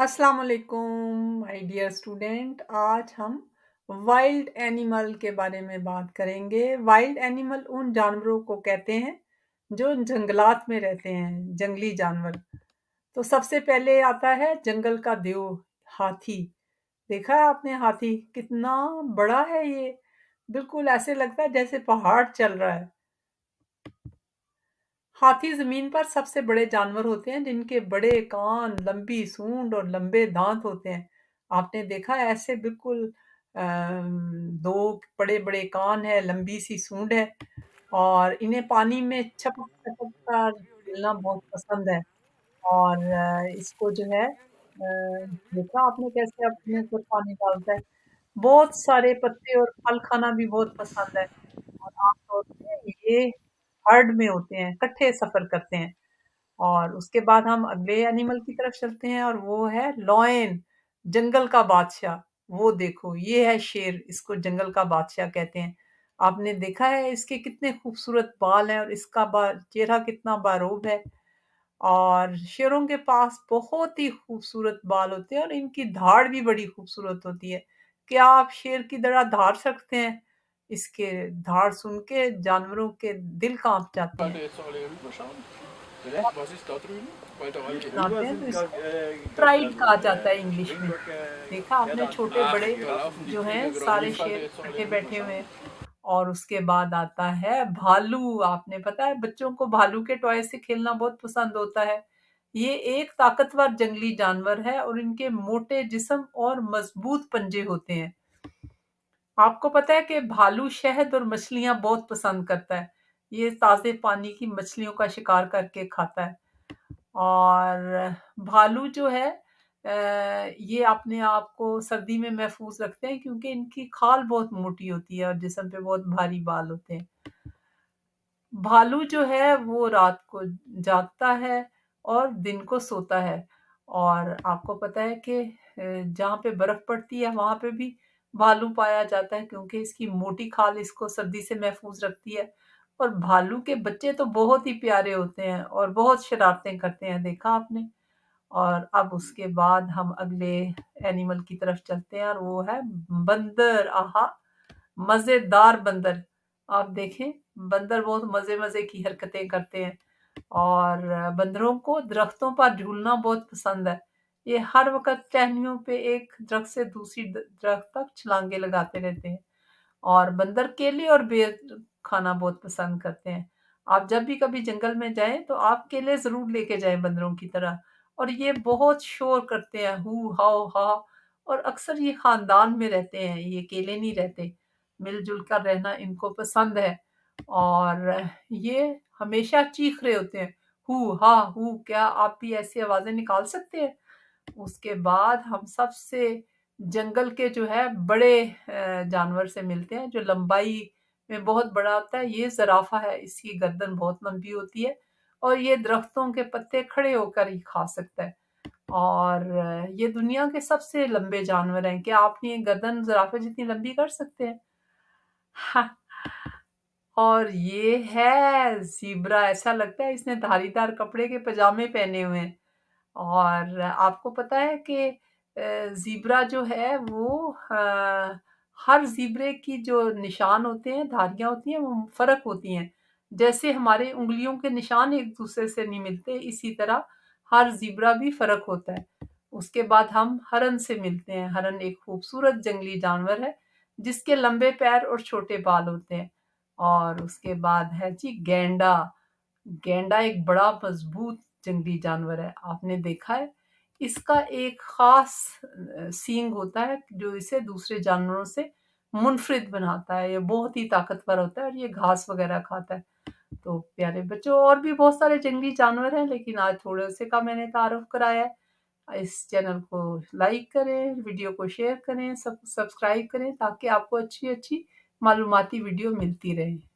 अस्सलाम वालेकुम my dear student आज हम वाइल्ड एनिमल के बारे में बात करेंगे वाइल्ड एनिमल उन जानवरों को कहते हैं जो जंगलात में रहते हैं जंगली जानवर तो सबसे पहले आता है जंगल का देव हाथी देखा है आपने हाथी कितना बड़ा है ये बिल्कुल ऐसे लगता है जैसे पहाड़ चल रहा है हाथी ज़मीन पर सबसे बड़े जानवर होते हैं जिनके बड़े कान लंबी सूंड और लंबे दांत होते हैं आपने देखा ऐसे बिल्कुल दो बड़े बड़े कान है लंबी सी सूंड है और इन्हें पानी में छपक छपक कर खेलना बहुत पसंद है और इसको जो है देखा आपने कैसे अपने ऊपर पानी डालता है बहुत सारे पत्ते और फल खाना भी बहुत पसंद है और आमतौर पर ये हर्ड में होते हैं इकट्ठे सफ़र करते हैं और उसके बाद हम अगले एनिमल की तरफ चलते हैं और वो है लॉयन जंगल का बादशाह वो देखो ये है शेर इसको जंगल का बादशाह कहते हैं आपने देखा है इसके कितने खूबसूरत बाल हैं और इसका बा चेहरा कितना बारूब है और शेरों के पास बहुत ही खूबसूरत बाल होते हैं और इनकी धाड़ भी बड़ी खूबसूरत होती है क्या आप शेर की तरह धार सकते हैं इसके धार सुन के जानवरों के दिल कांप जाते हैं प्राइड कहा जाता है इंग्लिश में देखा आपने छोटे बड़े जो हैं सारे शेर इकट्ठे बैठे हुए और उसके बाद आता है भालू आपने पता है बच्चों को भालू के टॉय से खेलना बहुत पसंद होता है ये एक ताकतवर जंगली जानवर है और इनके मोटे जिसम और मजबूत पंजे होते हैं आपको पता है कि भालू शहद और मछलियां बहुत पसंद करता है ये ताज़े पानी की मछलियों का शिकार करके खाता है और भालू जो है ये अपने आप को सर्दी में महफूज रखते हैं क्योंकि इनकी खाल बहुत मोटी होती है और जिसम पे बहुत भारी बाल होते हैं भालू जो है वो रात को जागता है और दिन को सोता है और आपको पता है कि जहाँ पे बर्फ़ पड़ती है वहाँ पे भी भालू पाया जाता है क्योंकि इसकी मोटी खाल इसको सर्दी से महफूज रखती है और भालू के बच्चे तो बहुत ही प्यारे होते हैं और बहुत शरारतें करते हैं देखा आपने और अब उसके बाद हम अगले एनिमल की तरफ चलते हैं और वो है बंदर आहा मज़ेदार बंदर आप देखें बंदर बहुत मज़े मज़े की हरकतें करते हैं और बंदरों को दरख्तों पर झूलना बहुत पसंद है ये हर वक्त टहनियों पे एक दरख से दूसरी दरख तक छलांगे लगाते रहते हैं और बंदर केले और बेर खाना बहुत पसंद करते हैं आप जब भी कभी जंगल में जाएं तो आप केले ज़रूर लेके जाएं बंदरों की तरह और ये बहुत शोर करते हैं हु हाओ हा और अक्सर ये ख़ानदान में रहते हैं ये केले नहीं रहते मिलजुल कर रहना इनको पसंद है और ये हमेशा चीख रहे होते हैं हु हा हु क्या आप भी ऐसी आवाज़ें निकाल सकते हैं उसके बाद हम सबसे जंगल के जो है बड़े जानवर से मिलते हैं जो लंबाई में बहुत बड़ा होता है ये जराफा है इसकी गर्दन बहुत लंबी होती है और ये दरख्तों के पत्ते खड़े होकर ही खा सकता है और ये दुनिया के सबसे लंबे जानवर हैं क्या आप ये गर्दन जराफे जितनी लंबी कर सकते हैं हाँ। और ये है जीब्रा ऐसा लगता है इसने धारीदार कपड़े के पजामे पहने हुए हैं और आपको पता है कि ज़ीब्रा जो है वो आ, हर ज़ीब्रे की जो निशान होते हैं धारियाँ होती हैं वो फ़र्क होती हैं जैसे हमारे उंगलियों के निशान एक दूसरे से नहीं मिलते इसी तरह हर ज़ीब्रा भी फ़र्क होता है उसके बाद हम हरन से मिलते हैं हरन एक खूबसूरत जंगली जानवर है जिसके लंबे पैर और छोटे बाल होते हैं और उसके बाद है जी गेंडा गेंडा एक बड़ा मजबूत जंगली जानवर है आपने देखा है इसका एक ख़ास सींग होता है जो इसे दूसरे जानवरों से मुनफरद बनाता है ये बहुत ही ताकतवर होता है और ये घास वगैरह खाता है तो प्यारे बच्चों और भी बहुत सारे जंगली जानवर हैं लेकिन आज थोड़े से का मैंने तारफ़ कराया है इस चैनल को लाइक करें वीडियो को शेयर करें सब सब्सक्राइब करें ताकि आपको अच्छी अच्छी मालूमती वीडियो मिलती रहे